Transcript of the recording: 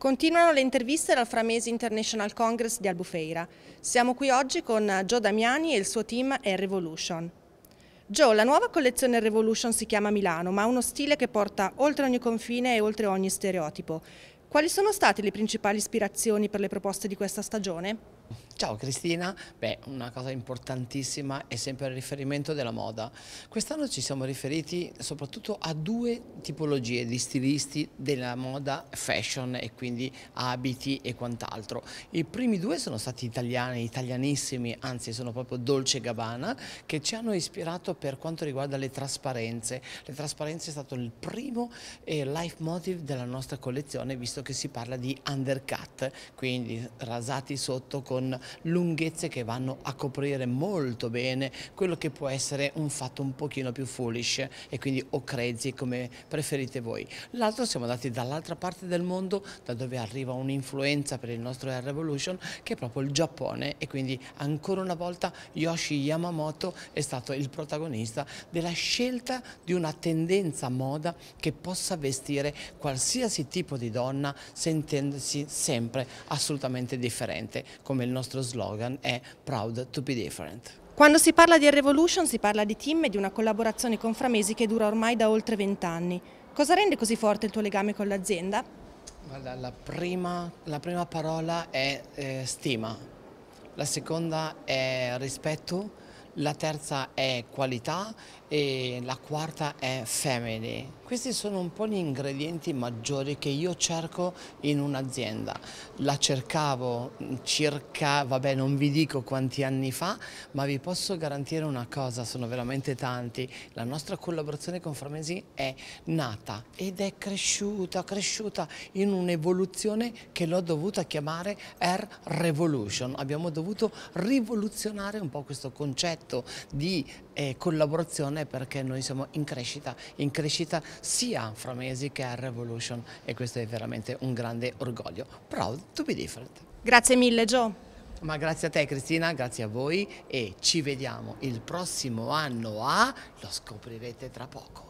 Continuano le interviste dal Framesi International Congress di Albufeira. Siamo qui oggi con Joe Damiani e il suo team Air Revolution. Joe, la nuova collezione Revolution si chiama Milano, ma ha uno stile che porta oltre ogni confine e oltre ogni stereotipo. Quali sono state le principali ispirazioni per le proposte di questa stagione? Ciao Cristina, beh una cosa importantissima è sempre il riferimento della moda. Quest'anno ci siamo riferiti soprattutto a due tipologie di stilisti della moda fashion e quindi abiti e quant'altro. I primi due sono stati italiani, italianissimi, anzi sono proprio Dolce Gabbana che ci hanno ispirato per quanto riguarda le trasparenze. Le trasparenze è stato il primo eh, leitmotiv della nostra collezione visto che si parla di undercut, quindi rasati sotto con con lunghezze che vanno a coprire molto bene quello che può essere un fatto un pochino più foolish e quindi o crazy come preferite voi. L'altro siamo andati dall'altra parte del mondo da dove arriva un'influenza per il nostro Air Revolution che è proprio il Giappone e quindi ancora una volta Yoshi Yamamoto è stato il protagonista della scelta di una tendenza moda che possa vestire qualsiasi tipo di donna sentendosi sempre assolutamente differente come il nostro slogan è Proud to be different. Quando si parla di Air Revolution si parla di team e di una collaborazione con Framesi che dura ormai da oltre vent'anni. Cosa rende così forte il tuo legame con l'azienda? La prima, la prima, parola è eh, stima, la seconda è rispetto, la terza è qualità e la quarta è family. Questi sono un po' gli ingredienti maggiori che io cerco in un'azienda. La cercavo circa, vabbè non vi dico quanti anni fa, ma vi posso garantire una cosa, sono veramente tanti. La nostra collaborazione con Farmesi è nata ed è cresciuta, cresciuta in un'evoluzione che l'ho dovuta chiamare Air Revolution. Abbiamo dovuto rivoluzionare un po' questo concetto progetto di eh, collaborazione perché noi siamo in crescita, in crescita sia fra Mesi che a Revolution e questo è veramente un grande orgoglio. Proud to be different. Grazie mille Joe. Ma grazie a te Cristina, grazie a voi e ci vediamo il prossimo anno a... lo scoprirete tra poco.